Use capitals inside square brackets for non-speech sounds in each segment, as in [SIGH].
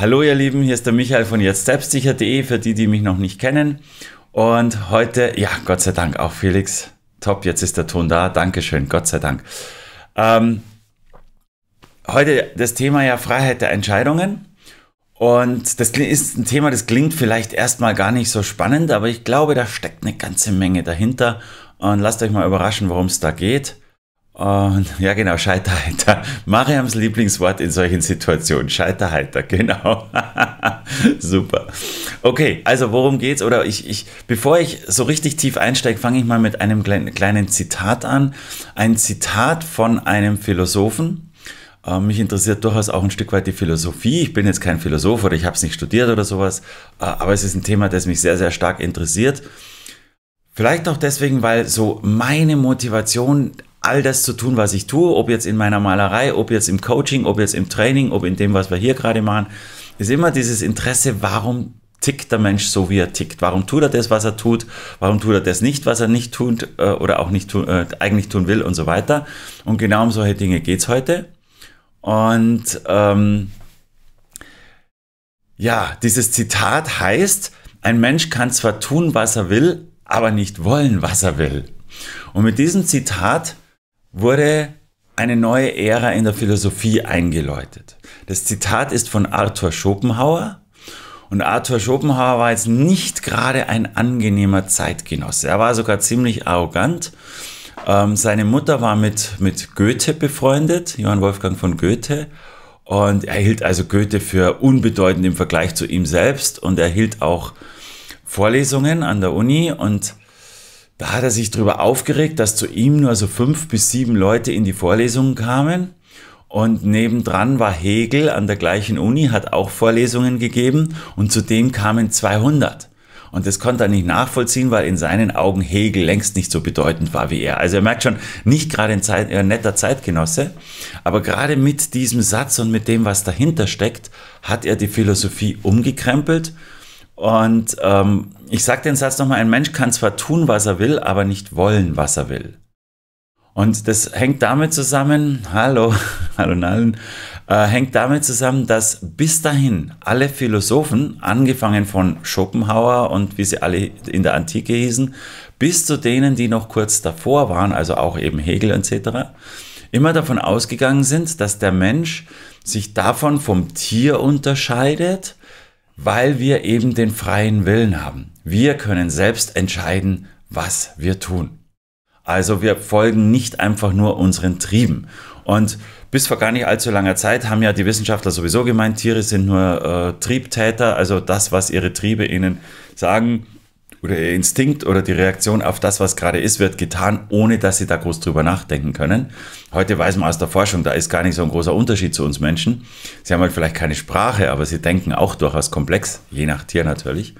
Hallo ihr Lieben, hier ist der Michael von jetztselbstsicher.de für die, die mich noch nicht kennen. Und heute, ja, Gott sei Dank auch Felix. Top, jetzt ist der Ton da. Dankeschön, Gott sei Dank. Ähm, heute das Thema ja Freiheit der Entscheidungen. Und das ist ein Thema, das klingt vielleicht erstmal gar nicht so spannend, aber ich glaube, da steckt eine ganze Menge dahinter. Und lasst euch mal überraschen, worum es da geht. Und ja, genau, Scheiterheiter. [LAUGHS] Mariams Lieblingswort in solchen Situationen. Scheiterheiter, genau. [LAUGHS] Super. Okay, also worum geht's? Oder ich, ich, bevor ich so richtig tief einsteige, fange ich mal mit einem kleinen Zitat an. Ein Zitat von einem Philosophen. Ähm, mich interessiert durchaus auch ein Stück weit die Philosophie. Ich bin jetzt kein Philosoph oder ich habe es nicht studiert oder sowas, äh, aber es ist ein Thema, das mich sehr, sehr stark interessiert. Vielleicht auch deswegen, weil so meine Motivation all das zu tun, was ich tue, ob jetzt in meiner Malerei, ob jetzt im Coaching, ob jetzt im Training, ob in dem, was wir hier gerade machen, ist immer dieses Interesse, warum tickt der Mensch so, wie er tickt? Warum tut er das, was er tut? Warum tut er das nicht, was er nicht tut äh, oder auch nicht tu äh, eigentlich tun will und so weiter? Und genau um solche Dinge geht's heute. Und ähm, ja, dieses Zitat heißt, ein Mensch kann zwar tun, was er will, aber nicht wollen, was er will. Und mit diesem Zitat wurde eine neue Ära in der Philosophie eingeläutet. Das Zitat ist von Arthur Schopenhauer. Und Arthur Schopenhauer war jetzt nicht gerade ein angenehmer Zeitgenosse. Er war sogar ziemlich arrogant. Ähm, seine Mutter war mit, mit Goethe befreundet, Johann Wolfgang von Goethe. Und er hielt also Goethe für unbedeutend im Vergleich zu ihm selbst. Und er hielt auch Vorlesungen an der Uni und da hat er sich darüber aufgeregt, dass zu ihm nur so fünf bis sieben Leute in die Vorlesungen kamen. Und nebendran war Hegel an der gleichen Uni, hat auch Vorlesungen gegeben und zudem kamen 200. Und das konnte er nicht nachvollziehen, weil in seinen Augen Hegel längst nicht so bedeutend war wie er. Also er merkt schon, nicht gerade ein, Zeit, ein äh, netter Zeitgenosse, aber gerade mit diesem Satz und mit dem, was dahinter steckt, hat er die Philosophie umgekrempelt und ähm, ich sage den Satz nochmal, ein Mensch kann zwar tun, was er will, aber nicht wollen, was er will. Und das hängt damit zusammen, hallo, [LAUGHS] hallo Nallen, äh, hängt damit zusammen, dass bis dahin alle Philosophen, angefangen von Schopenhauer und wie sie alle in der Antike hießen, bis zu denen, die noch kurz davor waren, also auch eben Hegel etc., immer davon ausgegangen sind, dass der Mensch sich davon vom Tier unterscheidet, weil wir eben den freien Willen haben. Wir können selbst entscheiden, was wir tun. Also wir folgen nicht einfach nur unseren Trieben. Und bis vor gar nicht allzu langer Zeit haben ja die Wissenschaftler sowieso gemeint, Tiere sind nur äh, Triebtäter, also das, was ihre Triebe ihnen sagen, oder ihr Instinkt oder die Reaktion auf das, was gerade ist, wird getan, ohne dass sie da groß drüber nachdenken können. Heute weiß man aus der Forschung, da ist gar nicht so ein großer Unterschied zu uns Menschen. Sie haben halt vielleicht keine Sprache, aber sie denken auch durchaus komplex, je nach Tier natürlich.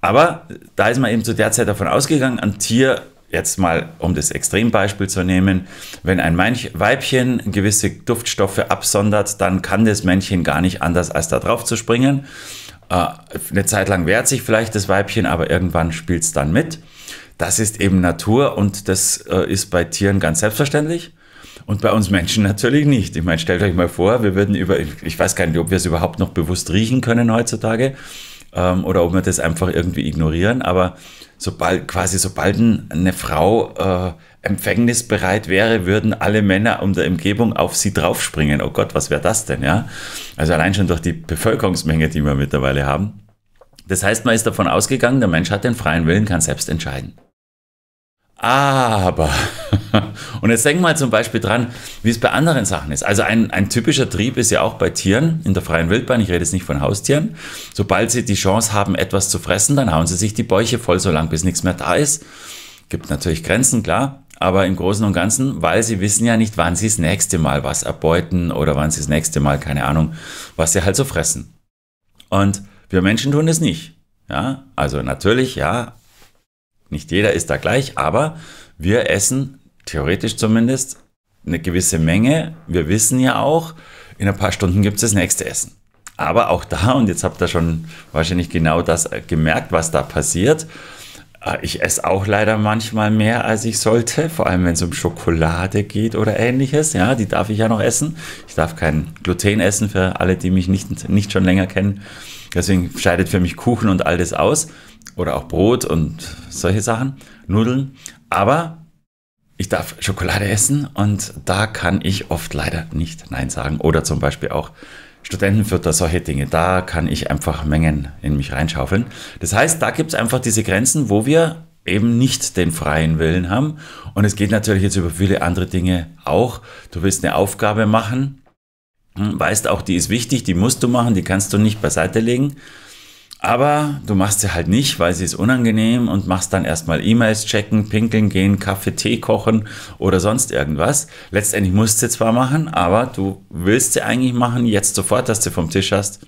Aber da ist man eben zu der Zeit davon ausgegangen, ein Tier jetzt mal, um das Extrembeispiel zu nehmen, wenn ein Weibchen gewisse Duftstoffe absondert, dann kann das Männchen gar nicht anders, als da drauf zu springen. Äh, eine Zeit lang wehrt sich vielleicht das Weibchen, aber irgendwann spielt es dann mit. Das ist eben Natur und das äh, ist bei Tieren ganz selbstverständlich. Und bei uns Menschen natürlich nicht. Ich meine, stellt euch mal vor, wir würden über, ich weiß gar nicht, ob wir es überhaupt noch bewusst riechen können heutzutage ähm, oder ob wir das einfach irgendwie ignorieren. Aber sobald quasi sobald eine Frau äh, empfängnisbereit wäre, würden alle Männer um der Umgebung auf sie draufspringen. Oh Gott, was wäre das denn? Ja? Also allein schon durch die Bevölkerungsmenge, die wir mittlerweile haben. Das heißt, man ist davon ausgegangen, der Mensch hat den freien Willen, kann selbst entscheiden. Aber, [LAUGHS] und jetzt denk mal zum Beispiel dran, wie es bei anderen Sachen ist. Also ein, ein typischer Trieb ist ja auch bei Tieren in der freien Wildbahn, ich rede jetzt nicht von Haustieren. Sobald sie die Chance haben, etwas zu fressen, dann hauen sie sich die Bäuche voll, solange bis nichts mehr da ist. Gibt natürlich Grenzen, klar, aber im Großen und Ganzen, weil sie wissen ja nicht, wann sie das nächste Mal was erbeuten oder wann sie das nächste Mal, keine Ahnung, was sie halt so fressen. Und wir Menschen tun es nicht. Ja, also natürlich, ja, nicht jeder ist da gleich, aber wir essen, theoretisch zumindest, eine gewisse Menge. Wir wissen ja auch, in ein paar Stunden gibt es das nächste Essen. Aber auch da, und jetzt habt ihr schon wahrscheinlich genau das äh, gemerkt, was da passiert. Äh, ich esse auch leider manchmal mehr, als ich sollte, vor allem wenn es um Schokolade geht oder ähnliches. Ja, die darf ich ja noch essen. Ich darf kein Gluten essen für alle, die mich nicht, nicht schon länger kennen. Deswegen scheidet für mich Kuchen und all das aus oder auch Brot und solche Sachen, Nudeln. Aber ich darf Schokolade essen und da kann ich oft leider nicht Nein sagen. Oder zum Beispiel auch Studentenfutter, solche Dinge. Da kann ich einfach Mengen in mich reinschaufeln. Das heißt, da gibt es einfach diese Grenzen, wo wir eben nicht den freien Willen haben. Und es geht natürlich jetzt über viele andere Dinge auch. Du willst eine Aufgabe machen, hm, weißt auch, die ist wichtig, die musst du machen, die kannst du nicht beiseite legen. Aber du machst sie halt nicht, weil sie ist unangenehm und machst dann erstmal E-Mails checken, pinkeln gehen, Kaffee, Tee kochen oder sonst irgendwas. Letztendlich musst du sie zwar machen, aber du willst sie eigentlich machen, jetzt sofort, dass du vom Tisch hast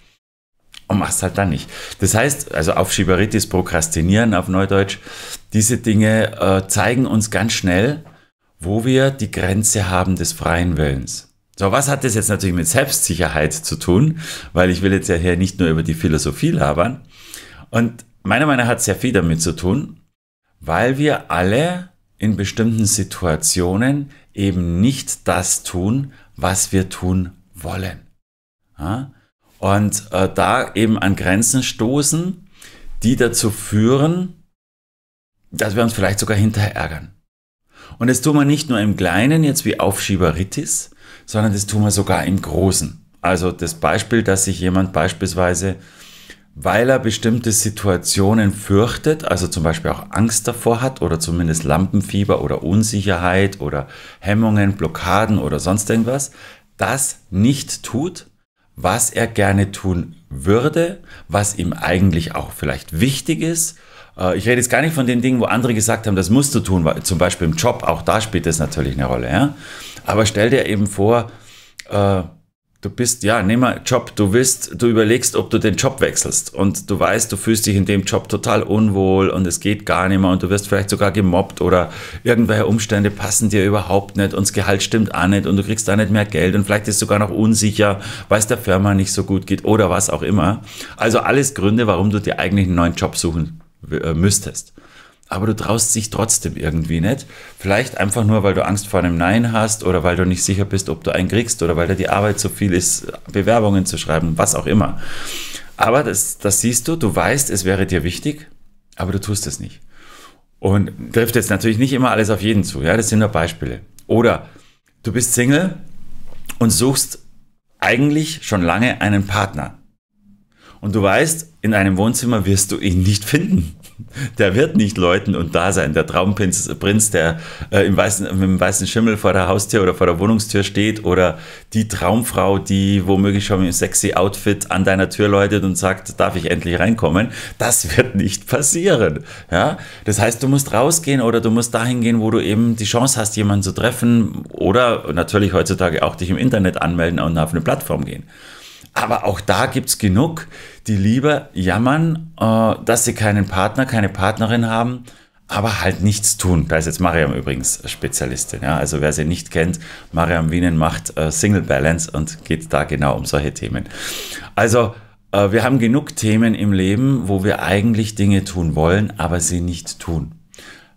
und machst halt dann nicht. Das heißt, also auf Aufschieberitis, Prokrastinieren auf Neudeutsch, diese Dinge äh, zeigen uns ganz schnell, wo wir die Grenze haben des freien Willens. So, was hat das jetzt natürlich mit Selbstsicherheit zu tun? Weil ich will jetzt ja hier nicht nur über die Philosophie labern. Und meiner Meinung nach hat es sehr viel damit zu tun, weil wir alle in bestimmten Situationen eben nicht das tun, was wir tun wollen. Ja? Und äh, da eben an Grenzen stoßen, die dazu führen, dass wir uns vielleicht sogar hinterher ärgern. Und das tun wir nicht nur im Kleinen, jetzt wie Aufschieberitis, sondern das tun wir sogar im Großen. Also das Beispiel, dass sich jemand beispielsweise, weil er bestimmte Situationen fürchtet, also zum Beispiel auch Angst davor hat oder zumindest Lampenfieber oder Unsicherheit oder Hemmungen, Blockaden oder sonst irgendwas, das nicht tut, was er gerne tun würde, was ihm eigentlich auch vielleicht wichtig ist äh, ich rede jetzt gar nicht von den Dingen, wo andere gesagt haben, das musst du tun, weil, zum Beispiel im Job, auch da spielt das natürlich eine Rolle. Ja? Aber stell dir eben vor, äh, du bist, ja, nimm mal Job, du willst, du überlegst, ob du den Job wechselst und du weißt, du fühlst dich in dem Job total unwohl und es geht gar nicht mehr und du wirst vielleicht sogar gemobbt oder irgendwelche Umstände passen dir überhaupt nicht und das Gehalt stimmt auch nicht und du kriegst da nicht mehr Geld und vielleicht ist sogar noch unsicher, weil es der Firma nicht so gut geht oder was auch immer. Also alles Gründe, warum du dir eigentlich einen neuen Job suchen äh, müsstest. Aber du traust dich trotzdem irgendwie nicht. Vielleicht einfach nur, weil du Angst vor einem Nein hast oder weil du nicht sicher bist, ob du einen kriegst oder weil da die Arbeit so viel ist, Bewerbungen zu schreiben, was auch immer. Aber das, das siehst du, du weißt, es wäre dir wichtig, aber du tust es nicht. Und trifft jetzt natürlich nicht immer alles auf jeden zu. Ja, das sind nur Beispiele. Oder du bist Single und suchst eigentlich schon lange einen Partner. Und du weißt, in einem Wohnzimmer wirst du ihn nicht finden. Der wird nicht läuten und da sein. Der Traumprinz, äh, der äh, im weißen, mit dem weißen Schimmel vor der Haustür oder vor der Wohnungstür steht oder die Traumfrau, die womöglich schon mit einem sexy Outfit an deiner Tür läutet und sagt, darf ich endlich reinkommen? Das wird nicht passieren. Ja? Das heißt, du musst rausgehen oder du musst dahin gehen, wo du eben die Chance hast, jemanden zu treffen oder natürlich heutzutage auch dich im Internet anmelden und auf eine Plattform gehen. Aber auch da gibt es genug, die lieber jammern, äh, dass sie keinen Partner, keine Partnerin haben, aber halt nichts tun. Da ist jetzt Mariam übrigens Spezialistin. Ja? Also wer sie nicht kennt, Mariam Wienen macht äh, Single Balance und geht da genau um solche Themen. Also äh, wir haben genug Themen im Leben, wo wir eigentlich Dinge tun wollen, aber sie nicht tun.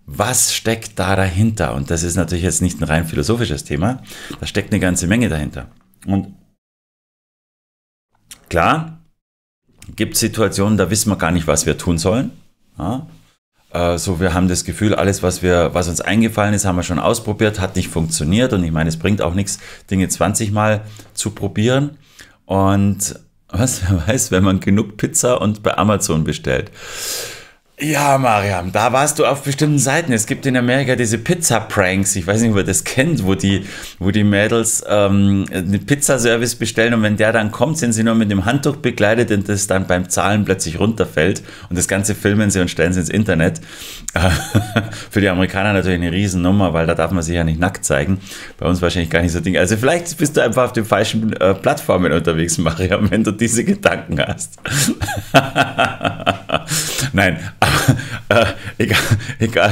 Was steckt da dahinter? Und das ist natürlich jetzt nicht ein rein philosophisches Thema. Da steckt eine ganze Menge dahinter. Und Klar, gibt Situationen, da wissen wir gar nicht, was wir tun sollen. Ja? Äh, so, wir haben das Gefühl, alles, was, wir, was uns eingefallen ist, haben wir schon ausprobiert, hat nicht funktioniert. Und ich meine, es bringt auch nichts, Dinge 20 Mal zu probieren. Und was, [LAUGHS] wer weiß, wenn man genug Pizza und bei Amazon bestellt. Ja, Mariam, da warst du auf bestimmten Seiten. Es gibt in Amerika diese Pizza-Pranks. Ich weiß nicht, ob ihr das kennt, wo die, wo die Mädels ähm, einen Pizzaservice bestellen und wenn der dann kommt, sind sie nur mit dem Handtuch begleitet und das dann beim Zahlen plötzlich runterfällt. Und das Ganze filmen sie und stellen sie ins Internet. [LAUGHS] Für die Amerikaner natürlich eine Riesennummer, weil da darf man sich ja nicht nackt zeigen. Bei uns wahrscheinlich gar nicht so Ding. Also vielleicht bist du einfach auf den falschen äh, Plattformen unterwegs, Mariam, wenn du diese Gedanken hast. [LAUGHS] Nein, [LAUGHS] äh, egal, egal.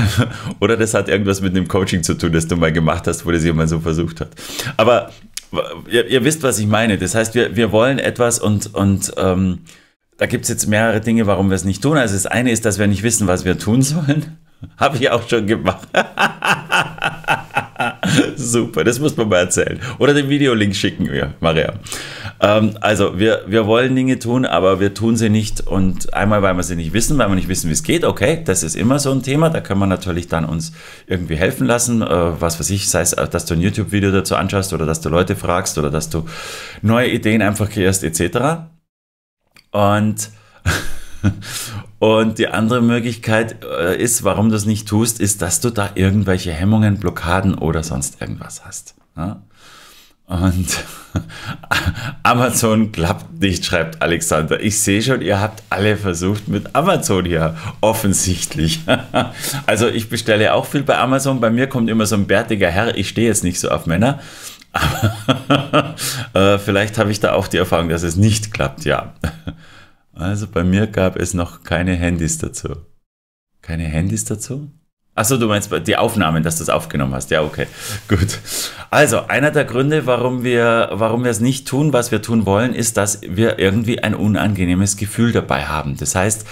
Oder das hat irgendwas mit einem Coaching zu tun, das du mal gemacht hast, wo das jemand so versucht hat. Aber ihr, ihr wisst, was ich meine. Das heißt, wir, wir wollen etwas und, und ähm, da gibt es jetzt mehrere Dinge, warum wir es nicht tun. Also das eine ist, dass wir nicht wissen, was wir tun sollen. [LAUGHS] Habe ich auch schon gemacht. [LAUGHS] [LAUGHS] Super, das muss man mal erzählen. Oder den Videolink schicken wir, Maria. Ähm, also, wir, wir wollen Dinge tun, aber wir tun sie nicht. Und einmal, weil wir sie nicht wissen, weil wir nicht wissen, wie es geht. Okay, das ist immer so ein Thema. Da können wir natürlich dann uns irgendwie helfen lassen. Äh, was weiß ich, sei es, äh, dass du ein YouTube-Video dazu anschaust oder dass du Leute fragst oder dass du neue Ideen einfach kreierst, etc. Und [LAUGHS] Und die andere Möglichkeit äh, ist, warum du es nicht tust, ist, dass du da irgendwelche Hemmungen, Blockaden oder sonst irgendwas hast. Und [LAUGHS] Amazon klappt nicht, schreibt Alexander. Ich sehe schon, ihr habt alle versucht mit Amazon hier, offensichtlich. [LAUGHS] Also ich bestelle auch viel bei Amazon. Bei mir kommt immer so ein bärtiger Herr. Ich stehe jetzt nicht so auf Männer. [LAUGHS] Aber äh, vielleicht habe ich da auch die Erfahrung, dass es nicht klappt, ja. Also bei mir gab es noch keine Handys dazu. Keine Handys dazu? Achso, du meinst die Aufnahmen, dass du es aufgenommen hast. Ja, okay. [LAUGHS] Gut. Also, einer der Gründe, warum wir, warum wir es nicht tun, was wir tun wollen, ist, dass wir irgendwie ein unangenehmes Gefühl dabei haben. Das heißt,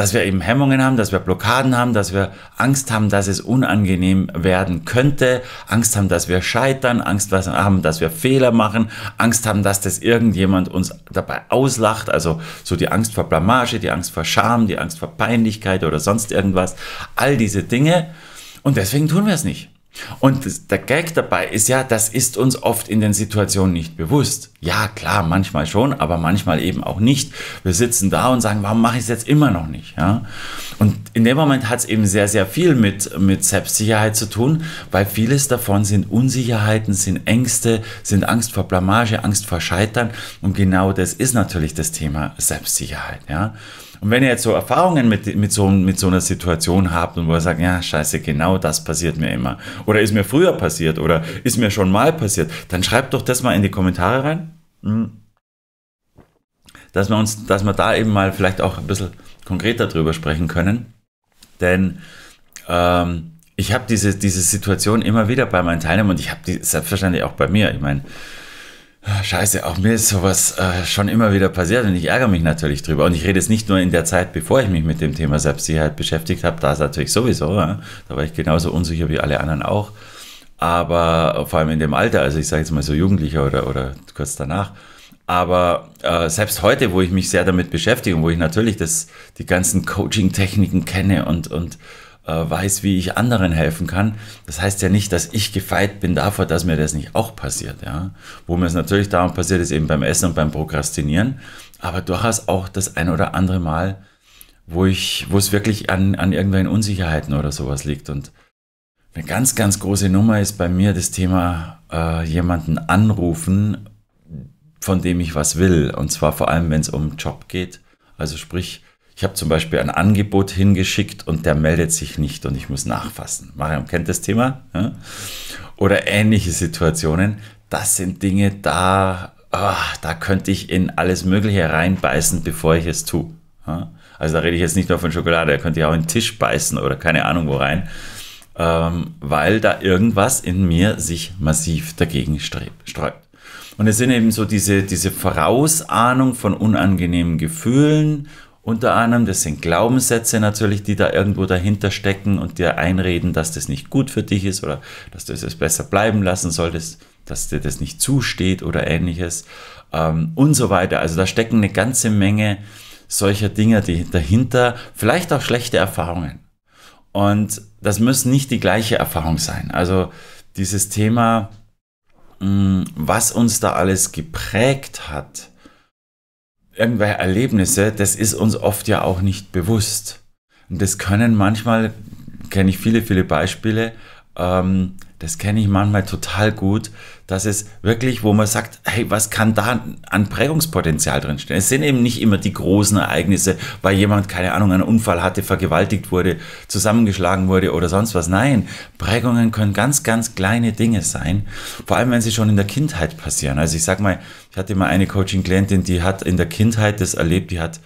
dass wir eben Hemmungen haben, dass wir Blockaden haben, dass wir Angst haben, dass es unangenehm werden könnte, Angst haben, dass wir scheitern, Angst haben, dass wir Fehler machen, Angst haben, dass das irgendjemand uns dabei auslacht, also so die Angst vor Blamage, die Angst vor Scham, die Angst vor Peinlichkeit oder sonst irgendwas, all diese Dinge. Und deswegen tun wir es nicht. Und das, der Gag dabei ist ja, das ist uns oft in den Situationen nicht bewusst. Ja, klar, manchmal schon, aber manchmal eben auch nicht. Wir sitzen da und sagen, warum mache ich es jetzt immer noch nicht? Ja? Und in dem Moment hat es eben sehr, sehr viel mit, mit Selbstsicherheit zu tun, weil vieles davon sind Unsicherheiten, sind Ängste, sind Angst vor Blamage, Angst vor Scheitern. Und genau das ist natürlich das Thema Selbstsicherheit. Ja? Und wenn ihr jetzt so Erfahrungen mit, mit, so, mit so einer Situation habt und wo ihr sagt, ja, scheiße, genau das passiert mir immer. Oder ist mir früher passiert oder ist mir schon mal passiert, dann schreibt doch das mal in die Kommentare rein. Hm? Dass wir uns, dass wir da eben mal vielleicht auch ein bisschen konkreter drüber sprechen können. Denn ähm, ich habe diese, diese Situation immer wieder bei meinen Teilnehmern und ich habe die selbstverständlich auch bei mir. Ich meine, Ah, scheiße, auch mir ist sowas äh, schon immer wieder passiert und ich ärgere mich natürlich drüber. Und ich rede jetzt nicht nur in der Zeit, bevor ich mich mit dem Thema Selbstsicherheit beschäftigt habe, da ist natürlich sowieso, ja? da war ich genauso unsicher wie alle anderen auch. Aber vor allem in dem Alter, also ich sage jetzt mal so Jugendlicher oder, oder kurz danach. Aber äh, selbst heute, wo ich mich sehr damit beschäftige und wo ich natürlich das, die ganzen Coaching-Techniken kenne und, und äh, weiß, wie ich anderen helfen kann. Das heißt ja nicht, dass ich gefeit bin davor, dass mir das nicht auch passiert. Ja? Wo mir es natürlich darum passiert, ist eben beim Essen und beim Prokrastinieren, aber durchaus auch das ein oder andere Mal, wo ich, wo es wirklich an, an irgendwelchen Unsicherheiten oder sowas liegt. Und eine ganz, ganz große Nummer ist bei mir das Thema, äh, jemanden anrufen, von dem ich was will. Und zwar vor allem, wenn es um Job geht. Also sprich, ich habe zum Beispiel ein Angebot hingeschickt und der meldet sich nicht und ich muss nachfassen. Mariam kennt das Thema. Ja? Oder ähnliche Situationen. Das sind Dinge, da, oh, da könnte ich in alles Mögliche reinbeißen, bevor ich es tue. Ja? Also da rede ich jetzt nicht nur von Schokolade, da könnte ich auch in den Tisch beißen oder keine Ahnung wo rein. Ähm, weil da irgendwas in mir sich massiv dagegen sträubt. Und es sind eben so diese, diese Vorausahnung von unangenehmen Gefühlen unter anderem. Das sind Glaubenssätze natürlich, die da irgendwo dahinter stecken und dir einreden, dass das nicht gut für dich ist oder dass du es besser bleiben lassen solltest, dass dir das nicht zusteht oder ähnliches ähm, und so weiter. Also da stecken eine ganze Menge solcher Dinge dahinter, vielleicht auch schlechte Erfahrungen. Und das müssen nicht die gleiche Erfahrung sein. Also dieses Thema, mm, was uns da alles geprägt hat, irgendwelche Erlebnisse, das ist uns oft ja auch nicht bewusst. Und das können manchmal, kenne ich viele, viele Beispiele, ähm, das kenne ich manchmal total gut, dass es wirklich, wo man sagt, hey, was kann da an Prägungspotenzial drinstehen? Es sind eben nicht immer die großen Ereignisse, weil jemand, keine Ahnung, einen Unfall hatte, vergewaltigt wurde, zusammengeschlagen wurde oder sonst was. Nein, Prägungen können ganz, ganz kleine Dinge sein, vor allem wenn sie schon in der Kindheit passieren. Also ich sag mal, ich hatte mal eine Coaching-Klientin, die hat in der Kindheit das erlebt, die hat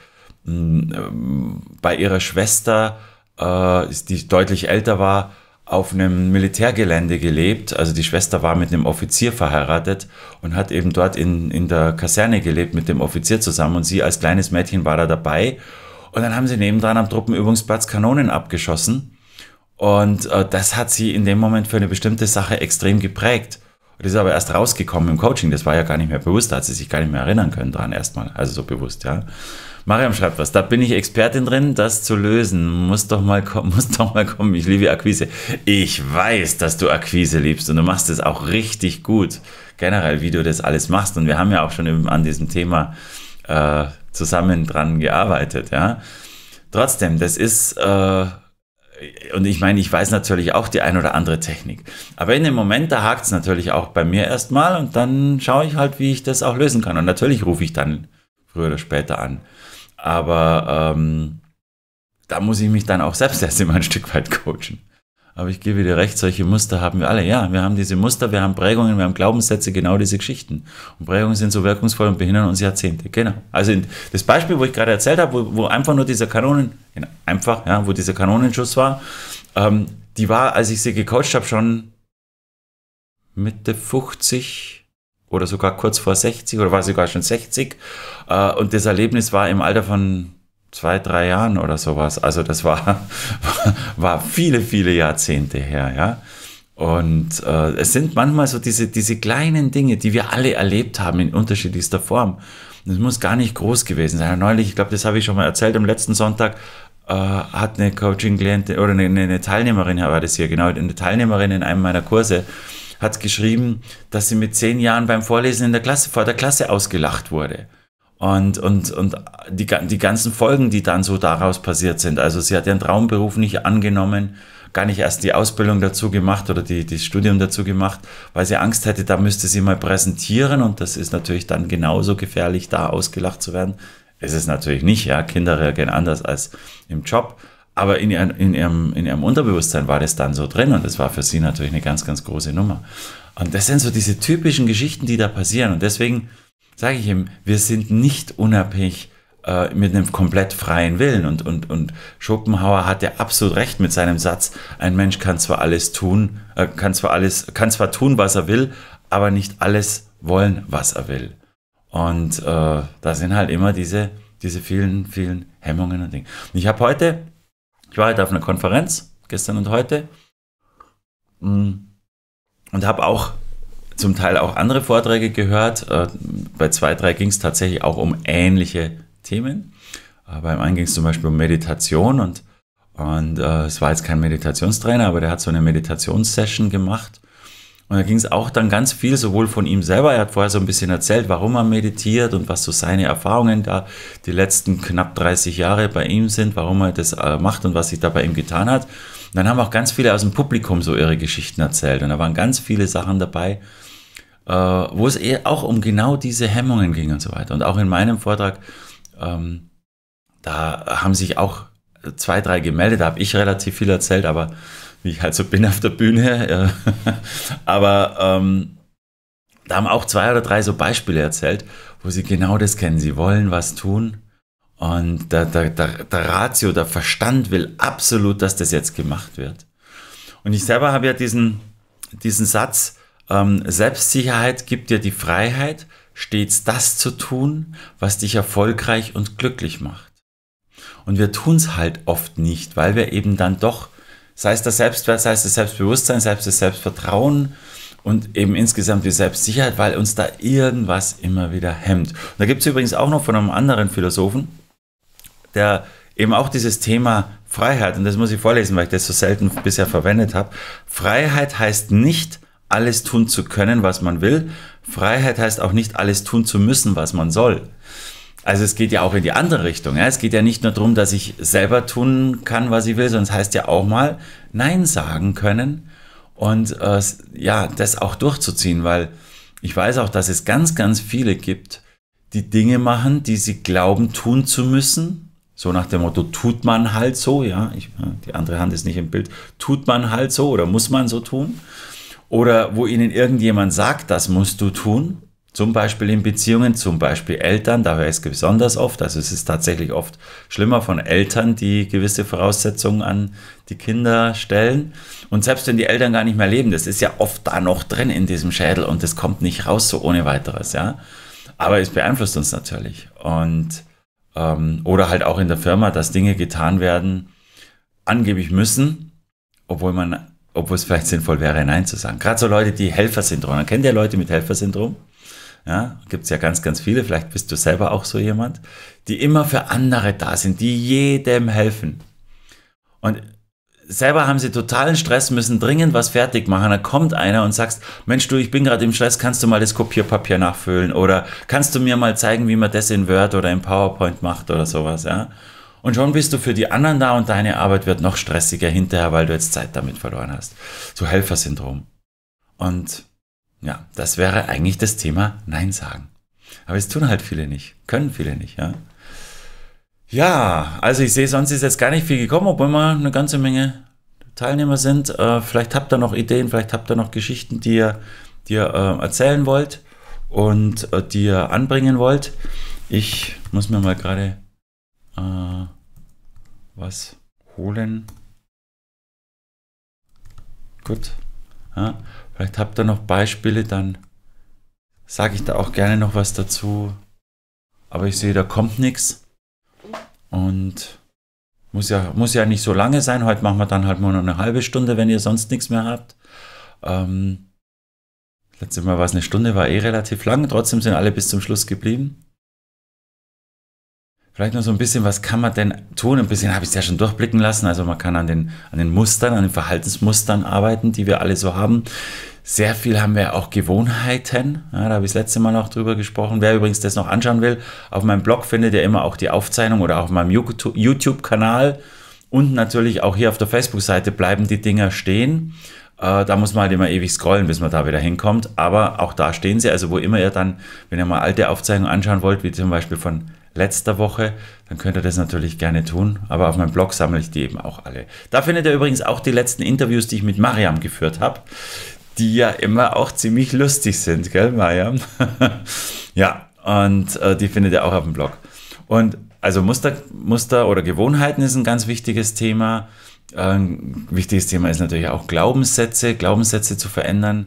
mh, mm, ähm, bei ihrer Schwester, äh, die deutlich älter war, auf einem Militärgelände gelebt. Also die Schwester war mit einem Offizier verheiratet und hat eben dort in, in der Kaserne gelebt mit dem Offizier zusammen. Und sie als kleines Mädchen war da dabei. Und dann haben sie nebendran am Truppenübungsplatz Kanonen abgeschossen. Und äh, das hat sie in dem Moment für eine bestimmte Sache extrem geprägt. Das ist aber erst rausgekommen im Coaching, das war ja gar nicht mehr bewusst, da hat sie sich gar nicht mehr erinnern können dran erstmal, also so bewusst, ja. Mariam schreibt was, da bin ich Expertin drin, das zu lösen, muss doch mal kommen, [LAUGHS] muss doch mal kommen, ich liebe Akquise. Ich weiß, dass du Akquise liebst und du machst es auch richtig gut, generell, wie du das alles machst und wir haben ja auch schon eben an diesem Thema äh, zusammen dran gearbeitet, ja. Trotzdem, das ist... Äh, und ich meine, ich weiß natürlich auch die ein oder andere Technik. Aber in dem Moment, da hakt es natürlich auch bei mir erstmal und dann schaue ich halt, wie ich das auch lösen kann. Und natürlich rufe ich dann früher oder später an. Aber ähm, da muss ich mich dann auch selbst [LAUGHS] erst immer ein Stück weit coachen. Aber ich gebe dir recht, solche Muster haben wir alle. Ja, wir haben diese Muster, wir haben Prägungen, wir haben Glaubenssätze, genau diese Geschichten. Und Prägungen sind so wirkungsvoll und behindern uns Jahrzehnte. Genau. Also das Beispiel, wo ich gerade erzählt habe, wo, wo einfach nur dieser Kanonen, einfach, ja, wo dieser Kanonenschuss war, ähm, die war, als ich sie gecoacht habe, schon Mitte 50 oder sogar kurz vor 60 oder war sogar schon 60. Äh, und das Erlebnis war im Alter von zwei, drei Jahren oder sowas. Also das war, [LAUGHS] war viele, viele Jahrzehnte her, ja. Und äh, es sind manchmal so diese, diese kleinen Dinge, die wir alle erlebt haben in unterschiedlichster Form. Das muss gar nicht groß gewesen sein. Neulich, ich glaube, das habe ich schon mal erzählt, am letzten Sonntag äh, hat eine Coaching-Klientin oder eine, eine Teilnehmerin, war das hier genau, eine Teilnehmerin in einem meiner Kurse, hat geschrieben, dass sie mit zehn Jahren beim Vorlesen in der Klasse, vor der Klasse ausgelacht wurde. Und, und, und die, die ganzen Folgen, die dann so daraus passiert sind. Also sie hat ihren Traumberuf nicht angenommen, gar nicht erst die Ausbildung dazu gemacht oder die, das Studium dazu gemacht, weil sie Angst hätte, da müsste sie mal präsentieren und das ist natürlich dann genauso gefährlich, da ausgelacht zu werden. Es ist natürlich nicht, ja, Kinder reagieren anders als im Job, aber in, ihren, in, ihrem, in ihrem Unterbewusstsein war das dann so drin und das war für sie natürlich eine ganz, ganz große Nummer. Und das sind so diese typischen Geschichten, die da passieren und deswegen sage ich ihm, wir sind nicht unabhängig äh, mit einem komplett freien Willen. Und, und, und Schopenhauer hatte absolut recht mit seinem Satz, ein Mensch kann zwar alles tun, äh, kann zwar alles, kann zwar tun, was er will, aber nicht alles wollen, was er will. Und äh, da sind halt immer diese, diese vielen, vielen Hemmungen und Dinge. Und ich habe heute, ich war heute auf einer Konferenz, gestern und heute, mm, und habe auch zum Teil auch andere Vorträge gehört. Äh, bei zwei, drei ging es tatsächlich auch um ähnliche Themen. Äh, beim einen ging es zum Beispiel um Meditation und, und äh, es war jetzt kein Meditationstrainer, aber der hat so eine Meditationssession gemacht. Und da ging es auch dann ganz viel sowohl von ihm selber, er hat vorher so ein bisschen erzählt, warum er meditiert und was so seine Erfahrungen da die letzten knapp 30 Jahre bei ihm sind, warum er das äh, macht und was sich da bei ihm getan hat. Und dann haben auch ganz viele aus dem Publikum so ihre Geschichten erzählt und da waren ganz viele Sachen dabei, äh, wo es eher auch um genau diese Hemmungen ging und so weiter. Und auch in meinem Vortrag, ähm, da haben sich auch zwei, drei gemeldet, da habe ich relativ viel erzählt, aber wie ich halt so bin auf der Bühne. [LAUGHS] aber ähm, da haben auch zwei oder drei so Beispiele erzählt, wo sie genau das kennen. Sie wollen was tun und der, der, der, der Ratio, der Verstand will absolut, dass das jetzt gemacht wird. Und ich selber habe ja diesen, diesen Satz, ähm, Selbstsicherheit gibt dir die Freiheit, stets das zu tun, was dich erfolgreich und glücklich macht. Und wir tun es halt oft nicht, weil wir eben dann doch, sei es das Selbstwert, sei es das Selbstbewusstsein, sei es das Selbstvertrauen und eben insgesamt die Selbstsicherheit, weil uns da irgendwas immer wieder hemmt. Und da gibt es übrigens auch noch von einem anderen Philosophen, der eben auch dieses Thema Freiheit, und das muss ich vorlesen, weil ich das so selten bisher verwendet habe, Freiheit heißt nicht, alles tun zu können, was man will. Freiheit heißt auch nicht alles tun zu müssen, was man soll. Also es geht ja auch in die andere Richtung. Es geht ja nicht nur darum, dass ich selber tun kann, was ich will, sondern es heißt ja auch mal Nein sagen können und äh, ja, das auch durchzuziehen, weil ich weiß auch, dass es ganz, ganz viele gibt, die Dinge machen, die sie glauben tun zu müssen. So nach dem Motto, tut man halt so, ja, ich, äh, die andere Hand ist nicht im Bild, tut man halt so oder muss man so tun oder wo ihnen irgendjemand sagt, das musst du tun, zum Beispiel in Beziehungen, zum Beispiel Eltern, da höre ich es besonders oft, also es ist tatsächlich oft schlimmer von Eltern, die gewisse Voraussetzungen an die Kinder stellen. Und selbst wenn die Eltern gar nicht mehr leben, das ist ja oft da noch drin in diesem Schädel und das kommt nicht raus so ohne weiteres, ja. Aber es beeinflusst uns natürlich. Und ähm, oder halt auch in der Firma, dass Dinge getan werden, angeblich müssen, obwohl man obwohl es vielleicht sinnvoll wäre, Nein zu sagen. Gerade so Leute, die Helfersyndrom. haben. kennt ihr Leute mit Helfersyndrom. Ja, gibt es ja ganz, ganz viele. Vielleicht bist du selber auch so jemand, die immer für andere da sind, die jedem helfen. Und selber haben sie totalen Stress, müssen dringend was fertig machen. Da kommt einer und sagt, Mensch, du, ich bin gerade im Stress, kannst du mal das Kopierpapier nachfüllen? Oder kannst du mir mal zeigen, wie man das in Word oder in PowerPoint macht oder sowas, ja? Und schon bist du für die anderen da und deine Arbeit wird noch stressiger hinterher, weil du jetzt Zeit damit verloren hast. So Helfersyndrom. Und ja, das wäre eigentlich das Thema Nein sagen. Aber es tun halt viele nicht, können viele nicht, ja. Ja, also ich sehe, sonst ist jetzt gar nicht viel gekommen, obwohl wir eine ganze Menge Teilnehmer sind. Äh, vielleicht habt ihr noch Ideen, vielleicht habt ihr noch Geschichten, die ihr, die ihr äh, erzählen wollt und äh, die ihr anbringen wollt. Ich muss mir mal gerade äh, was holen. Gut. Ja, vielleicht habt ihr noch Beispiele, dann sage ich da auch gerne noch was dazu. Aber ich sehe, da kommt nichts. Und muss ja, muss ja nicht so lange sein. Heute machen wir dann halt nur noch eine halbe Stunde, wenn ihr sonst nichts mehr habt. Ähm, letztes Mal war es eine Stunde, war eh relativ lang. Trotzdem sind alle bis zum Schluss geblieben. Vielleicht noch so ein bisschen, was kann man denn tun? Ein bisschen habe ich es ja schon durchblicken lassen. Also man kann an den, an den Mustern, an den Verhaltensmustern arbeiten, die wir alle so haben. Sehr viel haben wir auch Gewohnheiten. Ja, da habe ich das letzte Mal auch drüber gesprochen. Wer übrigens das noch anschauen will, auf meinem Blog findet ihr immer auch die Aufzeichnung oder auf meinem YouTube-Kanal. Und natürlich auch hier auf der Facebook-Seite bleiben die Dinger stehen. Äh, da muss man halt immer ewig scrollen, bis man da wieder hinkommt. Aber auch da stehen sie. Also wo immer ihr dann, wenn ihr mal alte Aufzeichnungen anschauen wollt, wie zum Beispiel von letzter Woche, dann könnt ihr das natürlich gerne tun. Aber auf meinem Blog sammle ich die eben auch alle. Da findet ihr übrigens auch die letzten Interviews, die ich mit Mariam geführt habe, die ja immer auch ziemlich lustig sind, gell, Mariam? [LAUGHS] ja, und äh, die findet ihr auch auf dem Blog. Und also Muster, Muster oder Gewohnheiten ist ein ganz wichtiges Thema. Ein ähm, wichtiges Thema ist natürlich auch Glaubenssätze, Glaubenssätze zu verändern.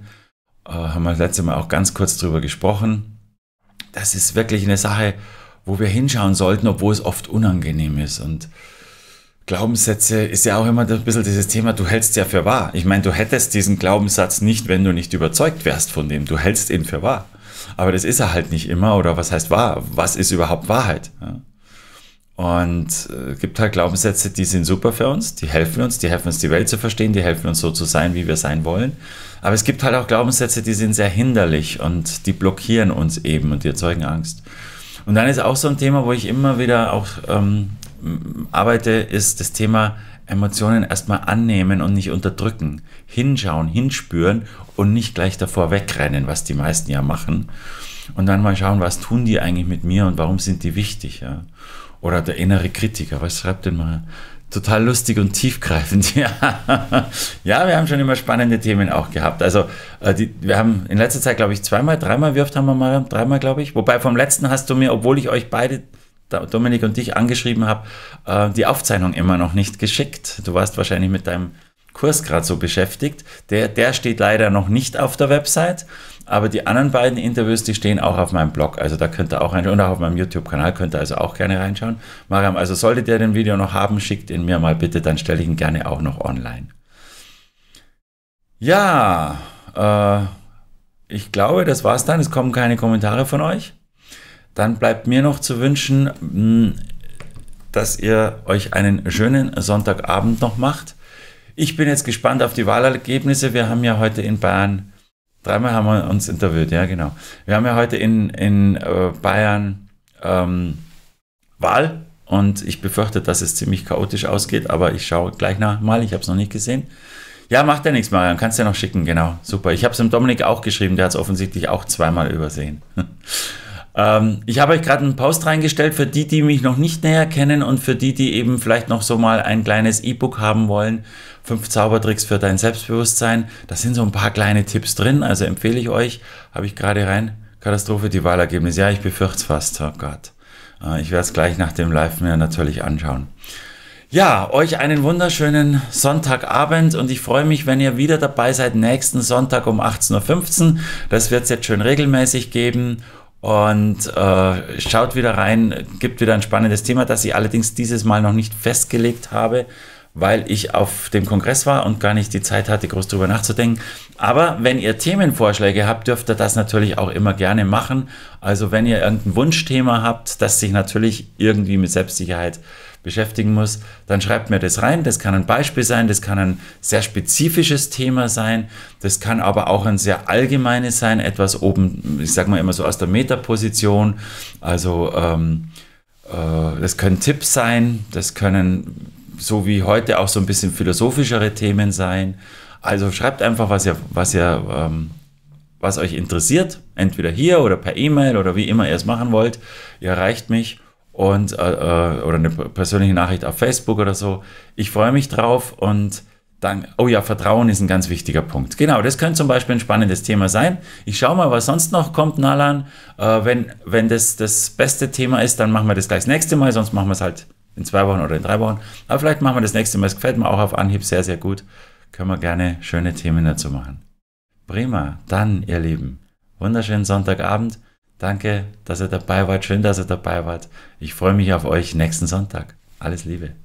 Äh, haben wir letzte Mal auch ganz kurz drüber gesprochen. Das ist wirklich eine Sache, wo wir hinschauen sollten, obwohl es oft unangenehm ist. Und Glaubenssätze ist ja auch immer ein bisschen dieses Thema, du hältst ja für wahr. Ich meine, du hättest diesen Glaubenssatz nicht, wenn du nicht überzeugt wärst von dem. Du hältst ihn für wahr. Aber das ist er halt nicht immer. Oder was heißt wahr? Was ist überhaupt Wahrheit? Ja. Und äh, gibt halt Glaubenssätze, die sind super für uns, die helfen uns, die helfen uns, die Welt zu verstehen, die helfen uns so zu sein, wie wir sein wollen. Aber es gibt halt auch Glaubenssätze, die sind sehr hinderlich und die blockieren uns eben und die erzeugen Angst. Und dann ist auch so ein Thema, wo ich immer wieder auch ähm, arbeite, ist das Thema Emotionen erstmal annehmen und nicht unterdrücken. Hinschauen, hinspüren und nicht gleich davor wegrennen, was die meisten ja machen. Und dann mal schauen, was tun die eigentlich mit mir und warum sind die wichtig. Ja? Oder der innere Kritiker, was schreibt denn mal total lustig und tiefgreifend. [LAUGHS] Ja. ja, wir haben schon immer spannende Themen auch gehabt. Also äh, die, wir haben in letzter Zeit, glaube ich, zweimal, dreimal wirft haben wir mal, dreimal, glaube ich. Wobei vom letzten hast du mir, obwohl ich euch beide, Dominik und dich, angeschrieben habe, äh, die Aufzeichnung immer noch nicht geschickt. Du warst wahrscheinlich mit deinem Kurs gerade so beschäftigt. Der, der steht leider noch nicht auf der Website. Aber die anderen beiden Interviews, die stehen auch auf meinem Blog. Also da könnt ihr auch reinschauen. Und auch auf meinem YouTube-Kanal könnt ihr also auch gerne reinschauen. Mariam, also solltet ihr den Video noch haben, schickt ihn mir mal bitte, dann stelle ich ihn gerne auch noch online. Ja, äh, ich glaube, das war's dann. Es kommen keine Kommentare von euch. Dann bleibt mir noch zu wünschen, hm, dass ihr euch einen schönen Sonntagabend noch macht. Ich bin jetzt gespannt auf die Wahlergebnisse. Wir haben ja heute in Bayern Dreimal haben wir uns interviewt, ja genau. Wir haben ja heute in, in äh, Bayern ähm, Wahl und ich befürchte, dass es ziemlich chaotisch ausgeht, aber ich schaue gleich nach mal, ich habe es noch nicht gesehen. Ja, macht ja nichts, Marian, kannst du ja noch schicken, genau. Super. Ich habe es dem Dominik auch geschrieben, der hat es offensichtlich auch zweimal übersehen. [LAUGHS] Ähm, ich habe euch gerade einen Post reingestellt für die, die mich noch nicht näher kennen und für die, die eben vielleicht noch so mal ein kleines E-Book haben wollen. Fünf Zaubertricks für dein Selbstbewusstsein. Da sind so ein paar kleine Tipps drin, also empfehle ich euch. Habe ich gerade rein. Katastrophe, die Wahlergebnisse. Ja, ich befürchte es fast. Oh Gott. Äh, ich werde es gleich nach dem Live mir natürlich anschauen. Ja, euch einen wunderschönen Sonntagabend und ich freue mich, wenn ihr wieder dabei seid nächsten Sonntag um 18.15 Uhr. Das wird es jetzt schön regelmäßig geben und äh, schaut wieder rein, gibt wieder ein spannendes Thema, das ich allerdings dieses Mal noch nicht festgelegt habe, weil ich auf dem Kongress war und gar nicht die Zeit hatte, groß drüber nachzudenken. Aber wenn ihr Themenvorschläge habt, dürft ihr das natürlich auch immer gerne machen. Also wenn ihr irgendein Wunschthema habt, das sich natürlich irgendwie mit Selbstsicherheit äh, beschäftigen muss, dann schreibt mir das rein. Das kann ein Beispiel sein, das kann ein sehr spezifisches Thema sein, das kann aber auch ein sehr allgemeines sein, etwas oben, ich sage mal immer so aus der Metaposition. Also ähm, äh, das können Tipps sein, das können so wie heute auch so ein bisschen philosophischere Themen sein. Also schreibt einfach, was ihr, was ihr, ähm, was euch interessiert, entweder hier oder per E-Mail oder wie immer ihr es machen wollt. Ihr erreicht mich und äh, äh, oder eine persönliche Nachricht auf Facebook oder so. Ich freue mich drauf und dann, oh ja, Vertrauen ist ein ganz wichtiger Punkt. Genau, das könnte zum Beispiel ein spannendes Thema sein. Ich schaue mal, was sonst noch kommt, Nalan. Äh, wenn wenn das das beste Thema ist, dann machen wir das gleich das nächste Mal, sonst machen wir es halt in zwei Wochen oder in drei Wochen. Aber vielleicht machen wir das nächste Mal. Es gefällt mir auch auf Anhieb sehr, sehr gut. Können wir gerne schöne Themen dazu machen. Prima, dann, ihr Lieben, wunderschönen Sonntagabend Danke, dass ihr dabei wart. Schön, dass ihr dabei wart. Ich freue mich auf euch nächsten Sonntag. Alles Liebe.